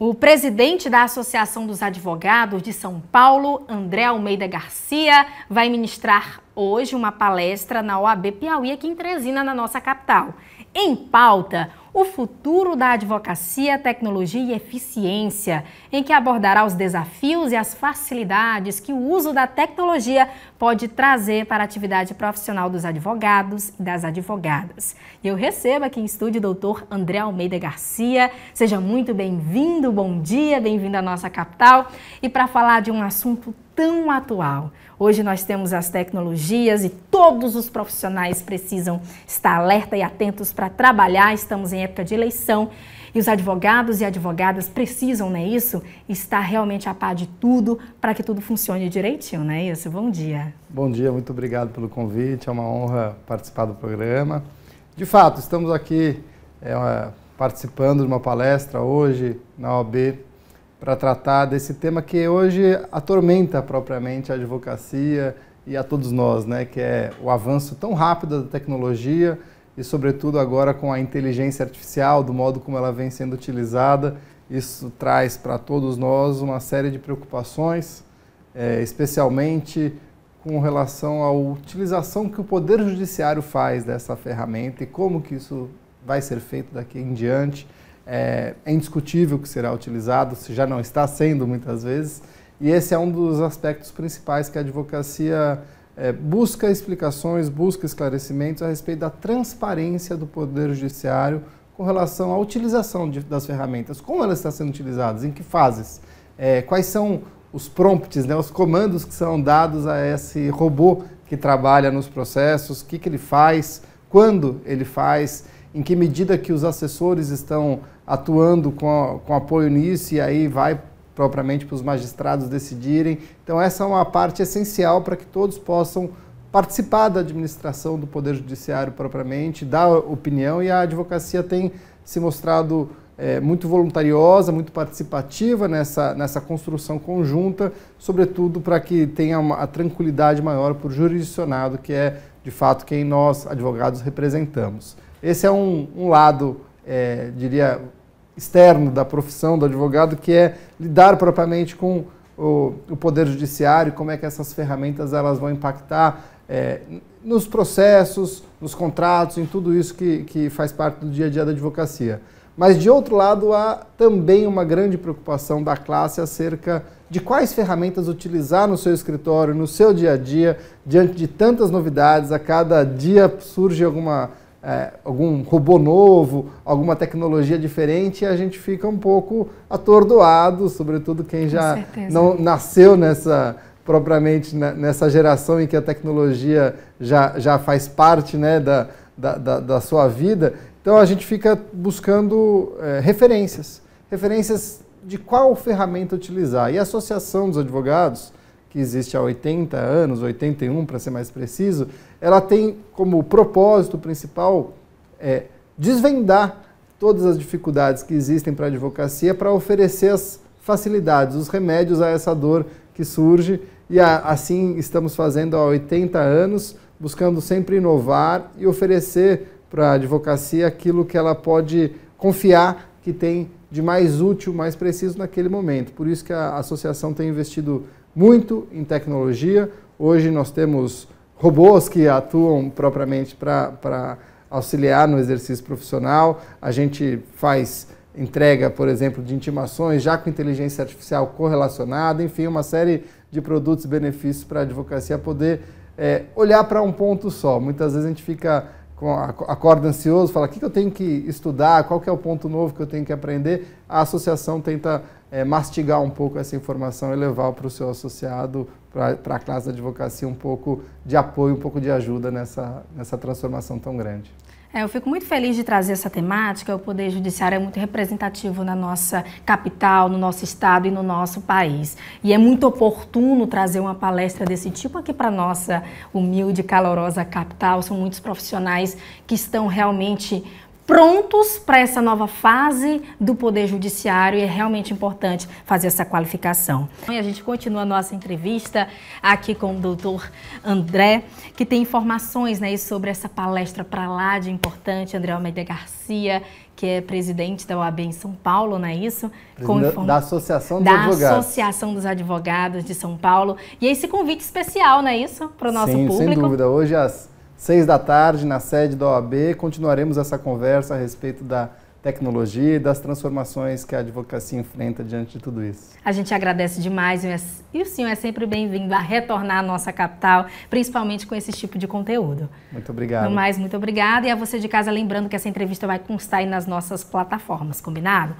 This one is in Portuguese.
O presidente da Associação dos Advogados de São Paulo, André Almeida Garcia, vai ministrar hoje uma palestra na OAB Piauí aqui em Teresina, na nossa capital. Em pauta, o futuro da advocacia, tecnologia e eficiência, em que abordará os desafios e as facilidades que o uso da tecnologia pode trazer para a atividade profissional dos advogados e das advogadas. Eu recebo aqui em estúdio o doutor André Almeida Garcia. Seja muito bem-vindo, bom dia, bem-vindo à nossa capital. E para falar de um assunto tão atual. Hoje nós temos as tecnologias e todos os profissionais precisam estar alerta e atentos para trabalhar. Estamos em época de eleição e os advogados e advogadas precisam, não é isso? Estar realmente a par de tudo para que tudo funcione direitinho, não é isso? Bom dia. Bom dia, muito obrigado pelo convite. É uma honra participar do programa. De fato, estamos aqui é, participando de uma palestra hoje na OAB para tratar desse tema que hoje atormenta propriamente a advocacia e a todos nós, né, que é o avanço tão rápido da tecnologia e sobretudo agora com a inteligência artificial, do modo como ela vem sendo utilizada, isso traz para todos nós uma série de preocupações, é, especialmente com relação à utilização que o Poder Judiciário faz dessa ferramenta e como que isso vai ser feito daqui em diante é, é indiscutível que será utilizado, se já não está sendo muitas vezes, e esse é um dos aspectos principais que a advocacia é, busca explicações, busca esclarecimentos a respeito da transparência do Poder Judiciário com relação à utilização de, das ferramentas, como elas estão sendo utilizadas, em que fases, é, quais são os prompts, né, os comandos que são dados a esse robô que trabalha nos processos, o que, que ele faz, quando ele faz em que medida que os assessores estão atuando com, com apoio nisso e aí vai propriamente para os magistrados decidirem. Então essa é uma parte essencial para que todos possam participar da administração do Poder Judiciário propriamente, dar opinião e a advocacia tem se mostrado é, muito voluntariosa, muito participativa nessa, nessa construção conjunta, sobretudo para que tenha uma, a tranquilidade maior para o jurisdicionado, que é de fato quem nós, advogados, representamos. Esse é um, um lado, é, diria, externo da profissão do advogado, que é lidar propriamente com o, o poder judiciário, como é que essas ferramentas elas vão impactar é, nos processos, nos contratos, em tudo isso que, que faz parte do dia a dia da advocacia. Mas, de outro lado, há também uma grande preocupação da classe acerca de quais ferramentas utilizar no seu escritório, no seu dia a dia, diante de tantas novidades, a cada dia surge alguma é, algum robô novo, alguma tecnologia diferente, e a gente fica um pouco atordoado, sobretudo quem já não nasceu nessa propriamente nessa geração em que a tecnologia já, já faz parte né, da, da, da sua vida. Então a gente fica buscando é, referências, referências de qual ferramenta utilizar. E a Associação dos Advogados que existe há 80 anos, 81 para ser mais preciso, ela tem como propósito principal é, desvendar todas as dificuldades que existem para a advocacia para oferecer as facilidades, os remédios a essa dor que surge. E a, assim estamos fazendo há 80 anos, buscando sempre inovar e oferecer para a advocacia aquilo que ela pode confiar que tem de mais útil, mais preciso naquele momento. Por isso que a associação tem investido muito em tecnologia. Hoje nós temos robôs que atuam propriamente para auxiliar no exercício profissional. A gente faz entrega, por exemplo, de intimações já com inteligência artificial correlacionada, enfim, uma série de produtos e benefícios para a advocacia poder é, olhar para um ponto só. Muitas vezes a gente fica com a, acorda ansioso, fala o que, que eu tenho que estudar, qual que é o ponto novo que eu tenho que aprender. A associação tenta é, mastigar um pouco essa informação e levar para o seu associado, para a classe da advocacia, um pouco de apoio, um pouco de ajuda nessa, nessa transformação tão grande. É, eu fico muito feliz de trazer essa temática. O Poder Judiciário é muito representativo na nossa capital, no nosso estado e no nosso país. E é muito oportuno trazer uma palestra desse tipo aqui para a nossa humilde, calorosa capital. São muitos profissionais que estão realmente prontos para essa nova fase do Poder Judiciário e é realmente importante fazer essa qualificação. E a gente continua a nossa entrevista aqui com o doutor André, que tem informações né, sobre essa palestra para lá de importante, André Almeida Garcia, que é presidente da OAB em São Paulo, não é isso? Da Associação dos da Advogados. Da Associação dos Advogados de São Paulo. E esse convite especial, não é isso? Para o nosso Sim, público. Sem dúvida. Hoje as Seis da tarde, na sede da OAB, continuaremos essa conversa a respeito da tecnologia e das transformações que a advocacia enfrenta diante de tudo isso. A gente agradece demais e o senhor é sempre bem-vindo a retornar à nossa capital, principalmente com esse tipo de conteúdo. Muito obrigado. No mais, muito obrigada. E a você de casa, lembrando que essa entrevista vai constar aí nas nossas plataformas, combinado?